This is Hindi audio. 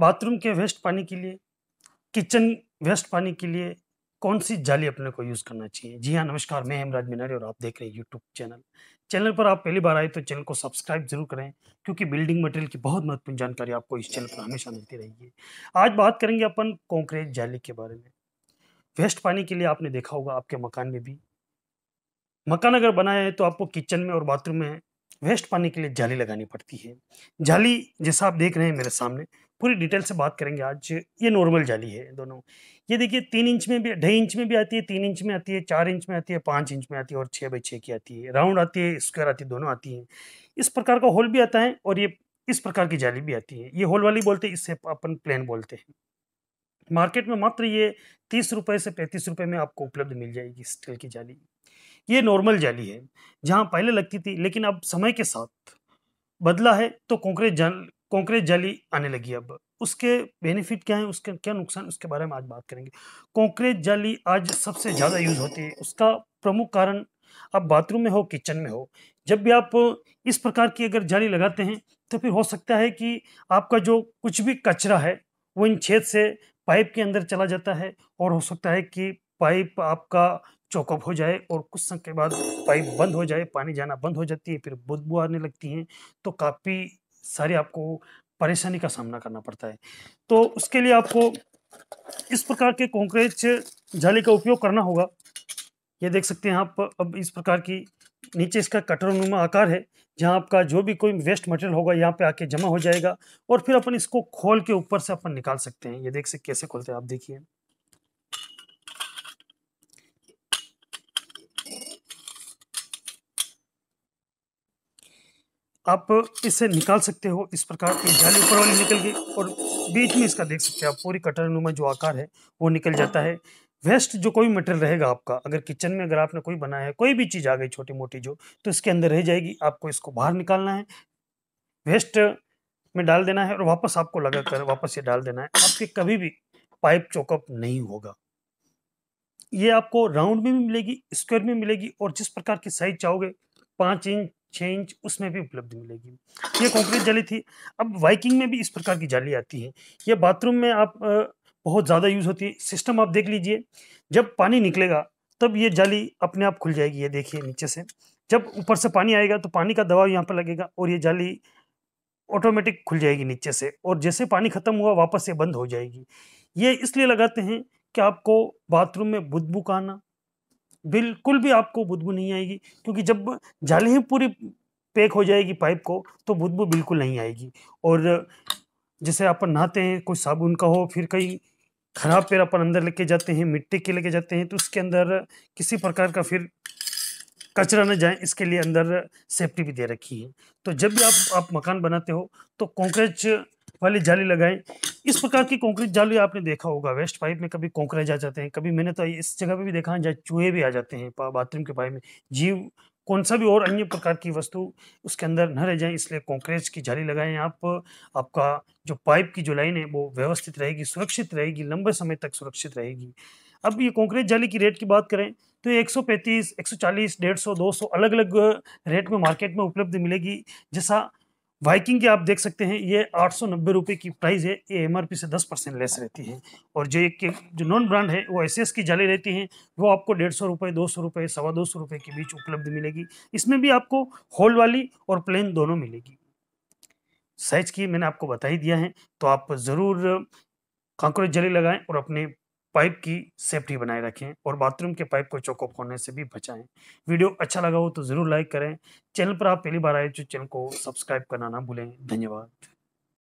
बाथरूम के वेस्ट पानी के लिए किचन वेस्ट पानी के लिए कौन सी जाली अपने को यूज़ करना चाहिए जी हाँ नमस्कार मैं हेमराज मीनारी और आप देख रहे हैं यूट्यूब चैनल चैनल पर आप पहली बार आए तो चैनल को सब्सक्राइब जरूर करें क्योंकि बिल्डिंग मटेरियल की बहुत महत्वपूर्ण जानकारी आपको इस चैनल पर हमेशा मिलती रहेगी आज बात करेंगे अपन कॉन्क्रीट जाली के बारे में वेस्ट पानी के लिए आपने देखा होगा आपके मकान में भी मकान अगर बनाया है तो आपको किचन में और बाथरूम में वेस्ट पानी के लिए जाली लगानी पड़ती है जाली जैसा आप देख रहे हैं मेरे सामने पूरी डिटेल से बात करेंगे आज ये नॉर्मल जाली है दोनों ये देखिए तीन इंच में भी ढाई इंच में भी आती है तीन इंच में आती है चार इंच में आती है पाँच इंच में आती है और छः बाई छः की आती है राउंड आती है स्क्वायर आती है दोनों आती है इस प्रकार का होल भी आता है और ये इस प्रकार की जाली भी आती है ये होल वाली बोलते हैं इससे अपन प्लेन बोलते हैं मार्केट में मात्र ये तीस रुपये से पैंतीस रुपये में आपको उपलब्ध मिल जाएगी स्टील की जाली ये नॉर्मल जाली है जहाँ पहले लगती थी लेकिन अब समय के साथ बदला है तो कॉन्क्रीट जाल कॉकरेज जाली आने लगी अब उसके बेनिफिट क्या है उसके क्या नुकसान उसके बारे में आज बात करेंगे कॉकरेज जाली आज सबसे ज़्यादा यूज़ होती है उसका प्रमुख कारण आप बाथरूम में हो किचन में हो जब भी आप इस प्रकार की अगर जाली लगाते हैं तो फिर हो सकता है कि आपका जो कुछ भी कचरा है वो इन छेद से पाइप के अंदर चला जाता है और हो सकता है कि पाइप आपका चौकअप हो जाए और कुछ समय के बाद पाइप बंद हो जाए पानी जाना बंद हो जाती है फिर बदबू आने लगती हैं तो काफ़ी सारी आपको परेशानी का सामना करना पड़ता है तो उसके लिए आपको इस प्रकार के कॉन्क्रेच जाली का उपयोग करना होगा ये देख सकते हैं आप अब इस प्रकार की नीचे इसका कटरनुमा आकार है जहाँ आपका जो भी कोई वेस्ट मटेरियल होगा यहाँ पे आके जमा हो जाएगा और फिर अपन इसको खोल के ऊपर से अपन निकाल सकते हैं ये देख सकते कैसे खोलते हैं आप देखिए आप इसे निकाल सकते हो इस प्रकार की जाली ऊपर वाली निकल गई और बीच में इसका देख सकते हो आप पूरी कटर नुमा जो आकार है वो निकल जाता है वेस्ट जो कोई मटेरियल रहेगा आपका अगर किचन में अगर आपने कोई बनाया है कोई भी चीज़ आ गई छोटी मोटी जो तो इसके अंदर रह जाएगी आपको इसको बाहर निकालना है वेस्ट में डाल देना है और वापस आपको लगा कर वापस ये डाल देना है आपके कभी भी पाइप चौकअप नहीं होगा ये आपको राउंड में भी मिलेगी स्क्वायर में मिलेगी और जिस प्रकार की साइज चाहोगे पाँच इंच छः उसमें भी उपलब्ध मिलेगी ये कंक्रीट जाली थी अब वाइकिंग में भी इस प्रकार की जाली आती है ये बाथरूम में आप बहुत ज़्यादा यूज़ होती है सिस्टम आप देख लीजिए जब पानी निकलेगा तब ये जाली अपने आप खुल जाएगी ये देखिए नीचे से जब ऊपर से पानी आएगा तो पानी का दबाव यहाँ पर लगेगा और ये जाली ऑटोमेटिक खुल जाएगी नीचे से और जैसे पानी ख़त्म हुआ वापस ये बंद हो जाएगी ये इसलिए लगाते हैं कि आपको बाथरूम में बुदबुक आना बिल्कुल भी आपको बुदबू नहीं आएगी क्योंकि जब जाली ही पूरी पैक हो जाएगी पाइप को तो बुदबू बिल्कुल नहीं आएगी और जैसे अपन नहाते हैं कोई साबुन का हो फिर कहीं खराब पैर अपन अंदर लेके जाते हैं मिट्टी के लेके जाते हैं तो उसके अंदर किसी प्रकार का फिर कचरा न जाए इसके लिए अंदर सेफ्टी भी दे रखी है तो जब भी आप आप मकान बनाते हो तो कॉन्क्रेच वाली जाली लगाएं इस प्रकार की कॉन्क्रीट जाल भी आपने देखा होगा वेस्ट पाइप में कभी कोकरेज आ जाते हैं कभी मैंने तो इस जगह पर भी देखा है जहाँ चूहे भी आ जाते हैं बाथरूम के पाइप में जीव कौन सा भी और अन्य प्रकार की वस्तु उसके अंदर न रह जाए इसलिए कॉन्क्रेज की जाली लगाएं आप आपका जो पाइप की जो लाइन है वो व्यवस्थित रहेगी सुरक्षित रहेगी लंबे समय तक सुरक्षित रहेगी अब ये कॉन्क्रेट जाली की रेट की बात करें तो ये 135, 140, 150, 200 अलग अलग रेट में मार्केट में उपलब्ध मिलेगी जैसा वाइकिंग की आप देख सकते हैं ये आठ सौ नब्बे रुपये की प्राइस है ये एम से दस परसेंट लेस रहती है और जो एक जो नॉन ब्रांड है वो एस की जाली रहती हैं वो आपको डेढ़ सौ रुपये दो सौ रुपये सवा दो सौ रुपये के बीच उपलब्ध मिलेगी इसमें भी आपको होल वाली और प्लेन दोनों मिलेगी साइज की मैंने आपको बता ही दिया है तो आप ज़रूर कांक्रोच जली लगाएं और अपने पाइप की सेफ्टी बनाए रखें और बाथरूम के पाइप को चौकअप होने से भी बचाएं वीडियो अच्छा लगा हो तो ज़रूर लाइक करें चैनल पर आप पहली बार आए तो चैनल को सब्सक्राइब करना ना भूलें धन्यवाद